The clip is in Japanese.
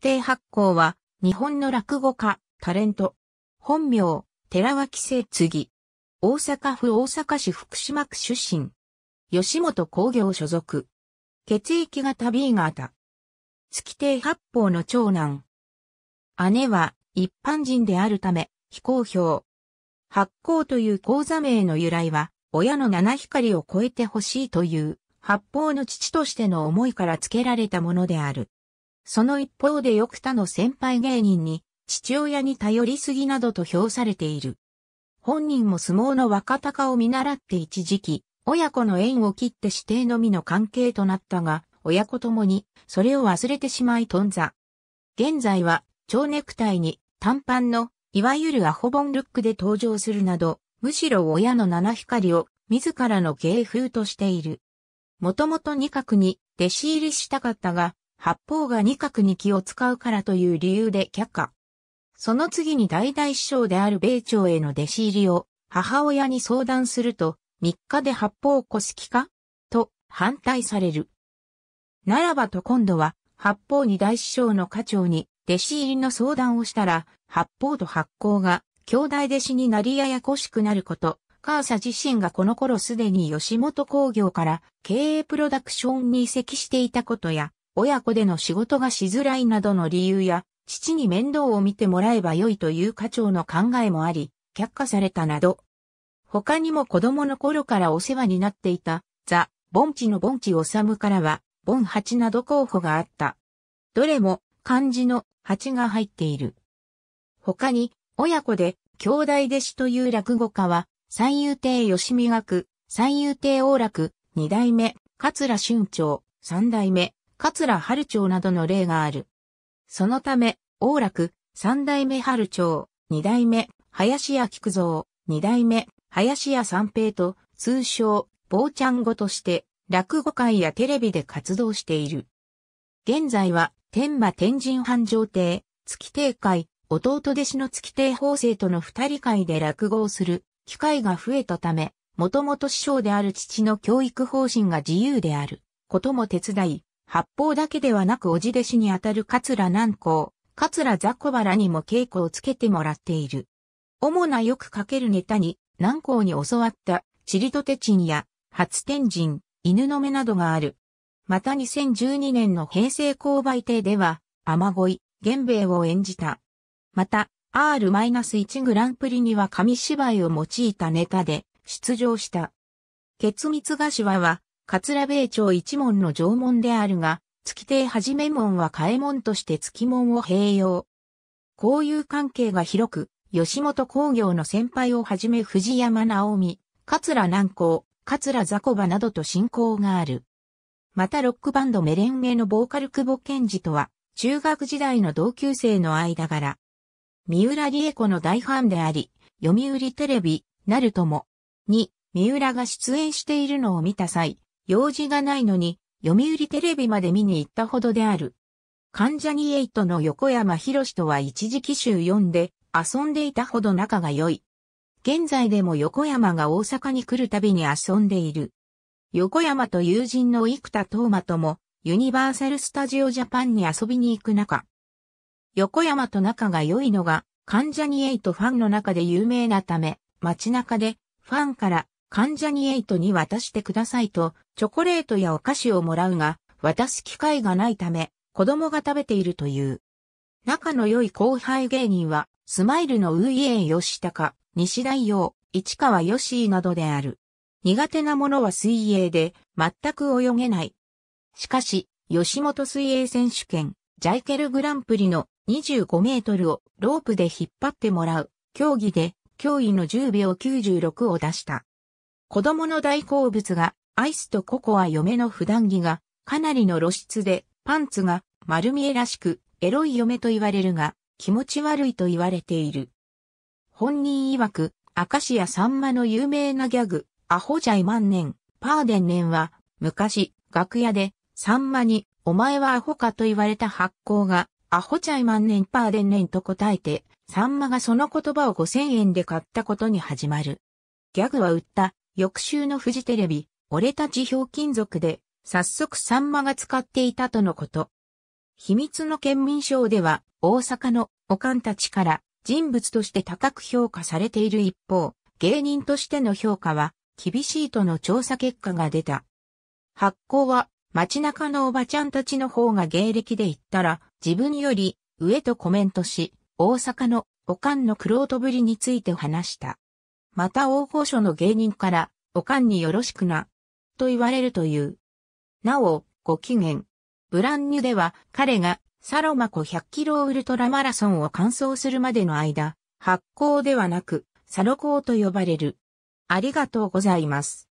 規定発行は、日本の落語家、タレント、本名、寺脇聖次。大阪府大阪市福島区出身。吉本工業所属。血液型 B 型。月亭八方の長男。姉は一般人であるため、非公表。発行という講座名の由来は、親の七光を超えてほしいという、八方の父としての思いから付けられたものである。その一方でよく他の先輩芸人に、父親に頼りすぎなどと評されている。本人も相撲の若隆を見習って一時期、親子の縁を切って指定のみの関係となったが、親子ともに、それを忘れてしまい頓挫。現在は、蝶ネクタイに、短パンの、いわゆるアホボンルックで登場するなど、むしろ親の七光を、自らの芸風としている。もともと二角に、弟子入りしたかったが、八方が二角に気を使うからという理由で却下。その次に代々師匠である米朝への弟子入りを母親に相談すると、3日で八方こすきかと反対される。ならばと今度は、八方に大師匠の課長に弟子入りの相談をしたら、八方と八甲が兄弟弟子になりややこしくなること、母さ自身がこの頃すでに吉本工業から経営プロダクションに移籍していたことや、親子での仕事がしづらいなどの理由や、父に面倒を見てもらえば良いという課長の考えもあり、却下されたなど。他にも子供の頃からお世話になっていた、ザ・ボンチのボンチ治からは、ボン八など候補があった。どれも漢字の八が入っている。他に、親子で、兄弟弟子という落語家は、三遊亭吉見学、三遊亭王楽、二代目、桂春長、三代目、桂春町などの例がある。そのため、大楽、三代目春町、二代目、林家菊蔵、二代目、林家三平と、通称、坊ちゃん語として、落語会やテレビで活動している。現在は、天馬天神繁盛亭、月亭会、弟弟子の月亭法生との二人会で落語をする機会が増えたため、もともと師匠である父の教育方針が自由であることも手伝い、八方だけではなくおじ弟子にあたる桂南光、桂雑小原にも稽古をつけてもらっている。主なよく書けるネタに、南光に教わった、チリトテチンや、初天神、犬の目などがある。また2012年の平成購買亭では、雨乞い、玄兵衛を演じた。また、R-1 グランプリには紙芝居を用いたネタで出場した。ケツミツガシワは桂米朝一門の城門であるが、月亭はじめ門は替え門として月門を併用。交友関係が広く、吉本工業の先輩をはじめ藤山直美、桂南光、桂雑魚場などと親交がある。またロックバンドメレンゲのボーカル久保健二とは、中学時代の同級生の間柄。三浦理恵子の大ファンであり、読売テレビ、なるとも、に、三浦が出演しているのを見た際、用事がないのに、読売テレビまで見に行ったほどである。関ジャニエイトの横山博士とは一時期週んで遊んでいたほど仲が良い。現在でも横山が大阪に来るたびに遊んでいる。横山と友人の生田斗真ともユニバーサルスタジオジャパンに遊びに行く中。横山と仲が良いのが関ジャニエイトファンの中で有名なため、街中でファンから患者にエイトに渡してくださいと、チョコレートやお菓子をもらうが、渡す機会がないため、子供が食べているという。仲の良い後輩芸人は、スマイルのウイエー吉高、西大洋、市川義井などである。苦手なものは水泳で、全く泳げない。しかし、吉本水泳選手権、ジャイケルグランプリの25メートルをロープで引っ張ってもらう、競技で、驚異の10秒96を出した。子供の大好物がアイスとココア嫁の普段着がかなりの露出でパンツが丸見えらしくエロい嫁と言われるが気持ち悪いと言われている。本人曰く、明石家さんまの有名なギャグ、アホジャイ万年、パーデン年は、昔、楽屋で、さんまに、お前はアホかと言われた発行が、アホちゃい万年パーデン年と答えて、サンマがその言葉を5000円で買ったことに始まる。ギャグは売った、翌週のフジテレビ、俺たちひょうきん族で、早速サンマが使っていたとのこと。秘密の県民賞では、大阪のおかんたちから人物として高く評価されている一方、芸人としての評価は厳しいとの調査結果が出た。発行は街中のおばちゃんたちの方が芸歴で言ったら自分より上とコメントし、大阪のおかんの苦労とぶりについて話した。また大御所の芸人から、おかんによろしくな、と言われるという。なお、ご機嫌。ブランニュでは、彼が、サロマ湖100キロウルトラマラソンを完走するまでの間、発行ではなく、サロコーと呼ばれる。ありがとうございます。